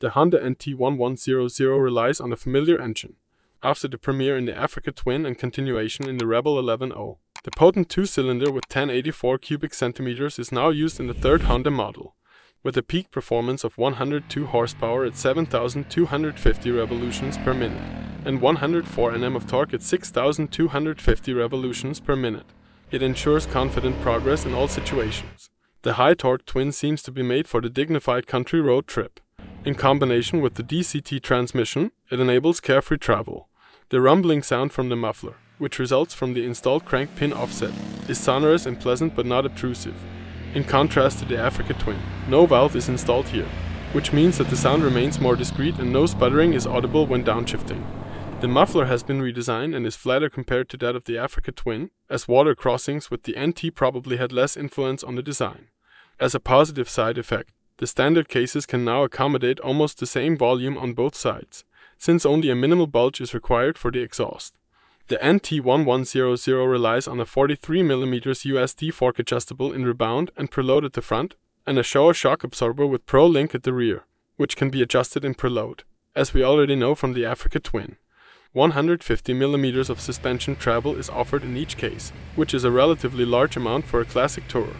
the Honda NT1100 relies on a familiar engine, after the premiere in the Africa Twin and continuation in the Rebel 11.0. The potent two-cylinder with 1084 cubic centimeters is now used in the third Honda model, with a peak performance of 102 horsepower at 7,250 revolutions per minute and 104 Nm of torque at 6,250 revolutions per minute. It ensures confident progress in all situations. The high torque twin seems to be made for the dignified country road trip. In combination with the DCT transmission, it enables carefree travel. The rumbling sound from the muffler, which results from the installed crank pin offset, is sonorous and pleasant but not obtrusive, in contrast to the Africa Twin. No valve is installed here, which means that the sound remains more discreet and no sputtering is audible when downshifting. The muffler has been redesigned and is flatter compared to that of the Africa Twin, as water crossings with the NT probably had less influence on the design. As a positive side effect, the standard cases can now accommodate almost the same volume on both sides, since only a minimal bulge is required for the exhaust. The NT1100 relies on a 43mm USD fork adjustable in rebound and preload at the front, and a Showa shock absorber with ProLink at the rear, which can be adjusted in preload, as we already know from the Africa Twin. 150mm of suspension travel is offered in each case, which is a relatively large amount for a classic tourer.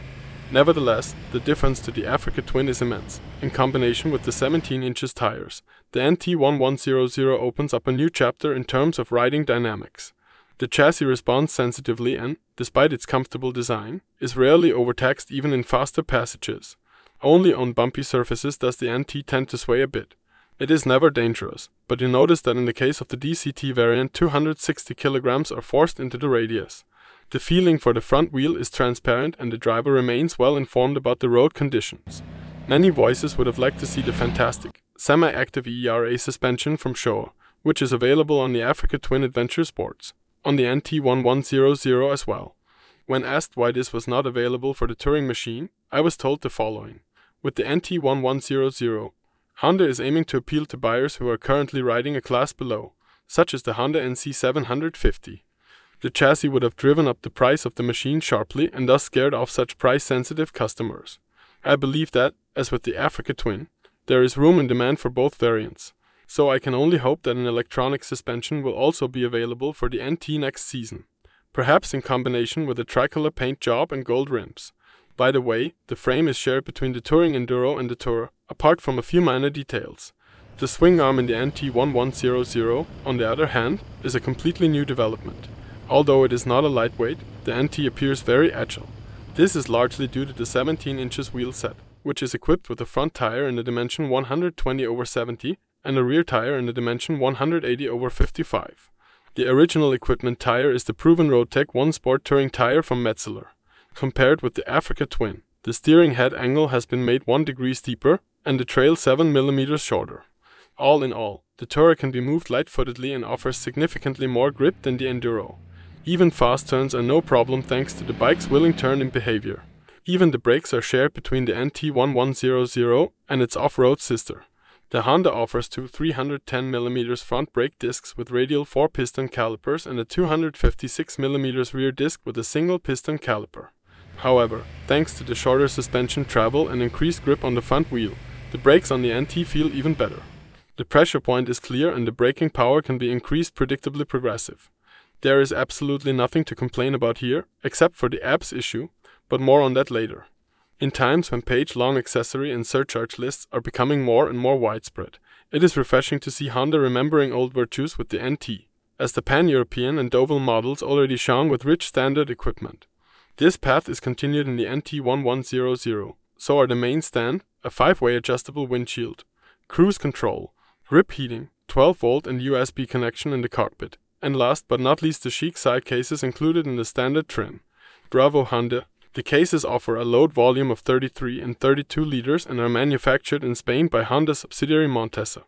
Nevertheless, the difference to the Africa Twin is immense. In combination with the 17 inches tires, the NT1100 opens up a new chapter in terms of riding dynamics. The chassis responds sensitively and, despite its comfortable design, is rarely overtaxed even in faster passages. Only on bumpy surfaces does the NT tend to sway a bit. It is never dangerous, but you notice that in the case of the DCT variant 260 kilograms are forced into the radius. The feeling for the front wheel is transparent and the driver remains well informed about the road conditions. Many voices would have liked to see the fantastic, semi-active ERA suspension from Showa, which is available on the Africa Twin Adventure Sports, on the NT1100 as well. When asked why this was not available for the Touring machine, I was told the following. With the NT1100, Honda is aiming to appeal to buyers who are currently riding a class below, such as the Honda NC750. The chassis would have driven up the price of the machine sharply and thus scared off such price-sensitive customers. I believe that, as with the Africa Twin, there is room and demand for both variants. So I can only hope that an electronic suspension will also be available for the NT next season, perhaps in combination with a tricolor paint job and gold rims. By the way, the frame is shared between the Touring Enduro and the Tour, apart from a few minor details. The swing arm in the NT1100, on the other hand, is a completely new development. Although it is not a lightweight, the NT appears very agile. This is largely due to the 17 inches wheel set, which is equipped with a front tire in the dimension 120 over 70 and a rear tire in the dimension 180 over 55. The original equipment tire is the proven Roadtec One Sport Touring tire from Metzeler. Compared with the Africa Twin, the steering head angle has been made 1 degree steeper and the trail 7 mm shorter. All in all, the Tourer can be moved light-footedly and offers significantly more grip than the Enduro. Even fast turns are no problem thanks to the bike's willing turn in behavior. Even the brakes are shared between the NT1100 and its off-road sister. The Honda offers two 310mm front brake discs with radial 4-piston calipers and a 256mm rear disc with a single piston caliper. However, thanks to the shorter suspension travel and increased grip on the front wheel, the brakes on the NT feel even better. The pressure point is clear and the braking power can be increased predictably progressive. There is absolutely nothing to complain about here, except for the apps issue, but more on that later. In times when page-long accessory and surcharge lists are becoming more and more widespread, it is refreshing to see Honda remembering old virtues with the NT, as the pan-European and Doval models already shone with rich standard equipment. This path is continued in the NT1100, so are the main stand, a 5-way adjustable windshield, cruise control, rip heating, 12 volt and USB connection in the cockpit, and last but not least the chic side cases included in the standard trim. Bravo Honda. The cases offer a load volume of 33 and 32 liters and are manufactured in Spain by Honda subsidiary Montesa.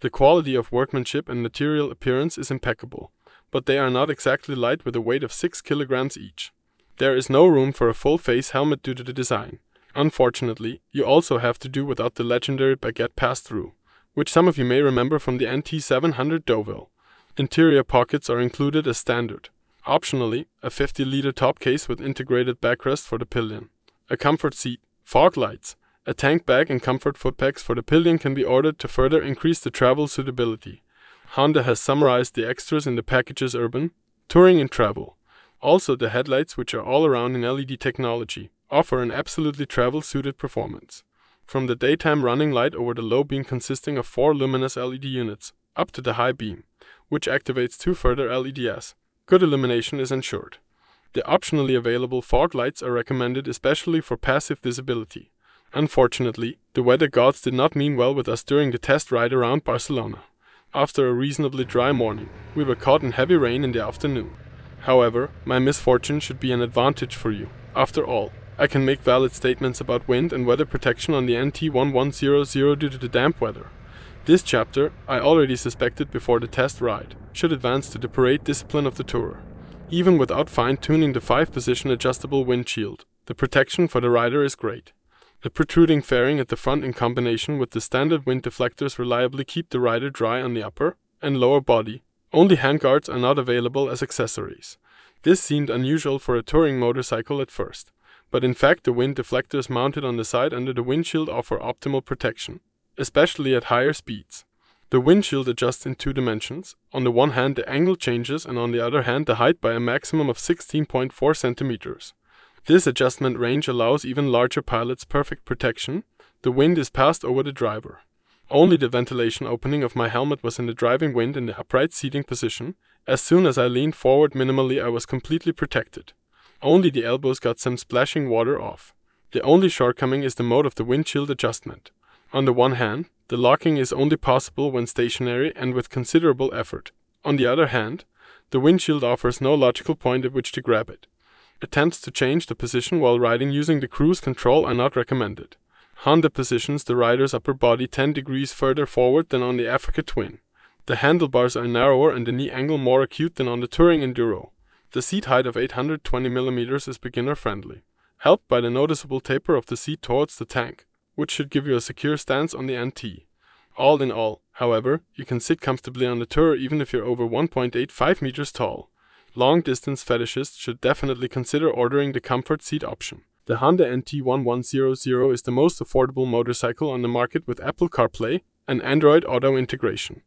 The quality of workmanship and material appearance is impeccable, but they are not exactly light with a weight of 6 kilograms each. There is no room for a full face helmet due to the design. Unfortunately, you also have to do without the legendary baguette pass-through, which some of you may remember from the NT700 Deauville. Interior pockets are included as standard. Optionally, a 50-liter top case with integrated backrest for the pillion. A comfort seat, fog lights, a tank bag and comfort footpegs for the pillion can be ordered to further increase the travel suitability. Honda has summarized the extras in the packages Urban, Touring and Travel. Also, the headlights, which are all around in LED technology, offer an absolutely travel-suited performance. From the daytime running light over the low beam consisting of four luminous LED units, up to the high beam, which activates two further LEDs. Good illumination is ensured. The optionally available fog lights are recommended especially for passive visibility. Unfortunately, the weather gods did not mean well with us during the test ride around Barcelona. After a reasonably dry morning, we were caught in heavy rain in the afternoon. However, my misfortune should be an advantage for you. After all, I can make valid statements about wind and weather protection on the NT1100 due to the damp weather. This chapter I already suspected before the test ride should advance to the parade discipline of the Tour. Even without fine-tuning the 5-position adjustable windshield, the protection for the rider is great. The protruding fairing at the front in combination with the standard wind deflectors reliably keep the rider dry on the upper and lower body. Only handguards are not available as accessories. This seemed unusual for a touring motorcycle at first, but in fact the wind deflectors mounted on the side under the windshield offer optimal protection especially at higher speeds. The windshield adjusts in two dimensions. On the one hand, the angle changes, and on the other hand, the height by a maximum of 16.4 centimeters. This adjustment range allows even larger pilots perfect protection. The wind is passed over the driver. Only the ventilation opening of my helmet was in the driving wind in the upright seating position. As soon as I leaned forward minimally, I was completely protected. Only the elbows got some splashing water off. The only shortcoming is the mode of the windshield adjustment. On the one hand, the locking is only possible when stationary and with considerable effort. On the other hand, the windshield offers no logical point at which to grab it. Attempts to change the position while riding using the cruise control are not recommended. Honda positions the rider's upper body 10 degrees further forward than on the Africa Twin. The handlebars are narrower and the knee angle more acute than on the Touring Enduro. The seat height of 820mm is beginner friendly, helped by the noticeable taper of the seat towards the tank which should give you a secure stance on the NT. All in all, however, you can sit comfortably on the tour even if you're over 1.85 meters tall. Long distance fetishists should definitely consider ordering the comfort seat option. The Honda NT1100 is the most affordable motorcycle on the market with Apple CarPlay and Android Auto integration.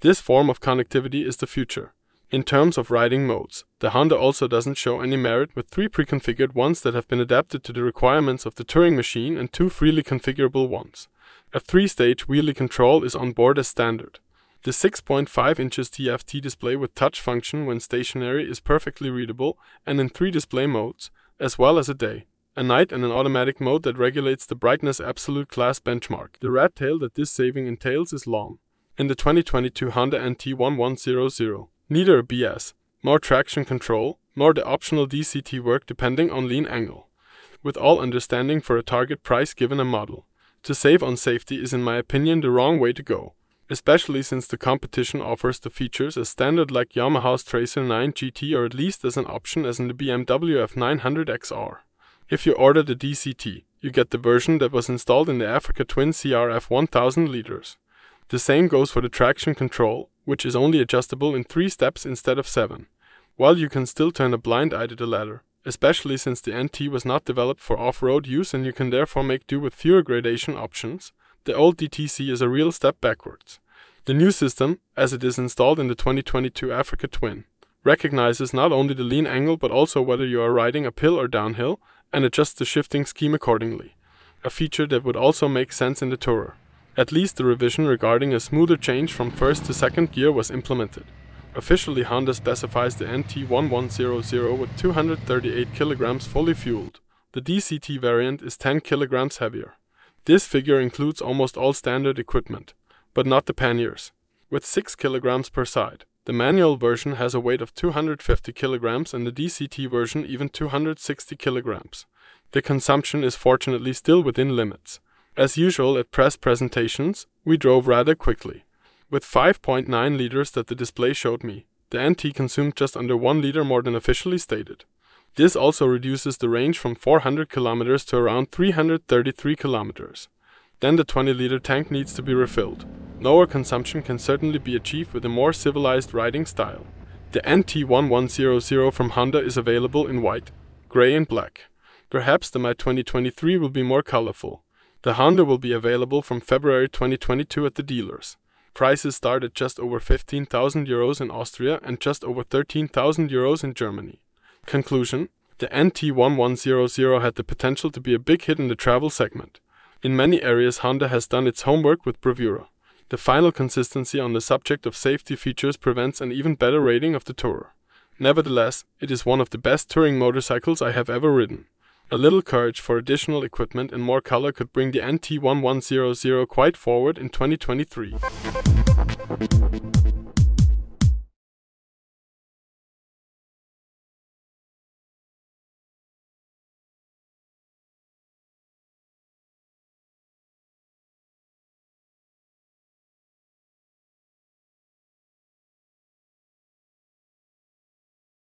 This form of connectivity is the future. In terms of riding modes, the Honda also doesn't show any merit with three pre-configured ones that have been adapted to the requirements of the Turing machine and two freely configurable ones. A three-stage wheelie control is on board as standard. The 6.5 inches TFT display with touch function when stationary is perfectly readable and in three display modes, as well as a day, a night and an automatic mode that regulates the brightness absolute class benchmark. The rat tail that this saving entails is long. In the 2022 Honda NT1100, Neither BS. More traction control, more the optional DCT work depending on lean angle. With all understanding for a target price given a model. To save on safety is in my opinion the wrong way to go. Especially since the competition offers the features as standard like Yamaha's Tracer 9 GT or at least as an option as in the BMW F900XR. If you order the DCT, you get the version that was installed in the Africa Twin CRF 1000 liters. The same goes for the traction control, which is only adjustable in three steps instead of seven, while you can still turn a blind eye to the latter, especially since the NT was not developed for off-road use and you can therefore make do with fewer gradation options, the old DTC is a real step backwards. The new system, as it is installed in the 2022 Africa Twin, recognizes not only the lean angle but also whether you are riding uphill or downhill and adjusts the shifting scheme accordingly, a feature that would also make sense in the Tourer. At least the revision regarding a smoother change from first to second gear was implemented. Officially Honda specifies the NT1100 with 238 kilograms fully fueled. The DCT variant is 10 kilograms heavier. This figure includes almost all standard equipment, but not the panniers. With 6 kilograms per side, the manual version has a weight of 250 kilograms and the DCT version even 260 kilograms. The consumption is fortunately still within limits. As usual at press presentations, we drove rather quickly. With 5.9 liters that the display showed me, the NT consumed just under 1 liter more than officially stated. This also reduces the range from 400 kilometers to around 333 kilometers. Then the 20 liter tank needs to be refilled. Lower consumption can certainly be achieved with a more civilized riding style. The NT1100 from Honda is available in white, grey and black. Perhaps the My 2023 will be more colorful. The Honda will be available from February 2022 at the dealers. Prices start at just over 15,000 euros in Austria and just over 13,000 euros in Germany. Conclusion The NT1100 had the potential to be a big hit in the travel segment. In many areas, Honda has done its homework with bravura. The final consistency on the subject of safety features prevents an even better rating of the Tourer. Nevertheless, it is one of the best touring motorcycles I have ever ridden. A little courage for additional equipment and more color could bring the NT1100 quite forward in 2023.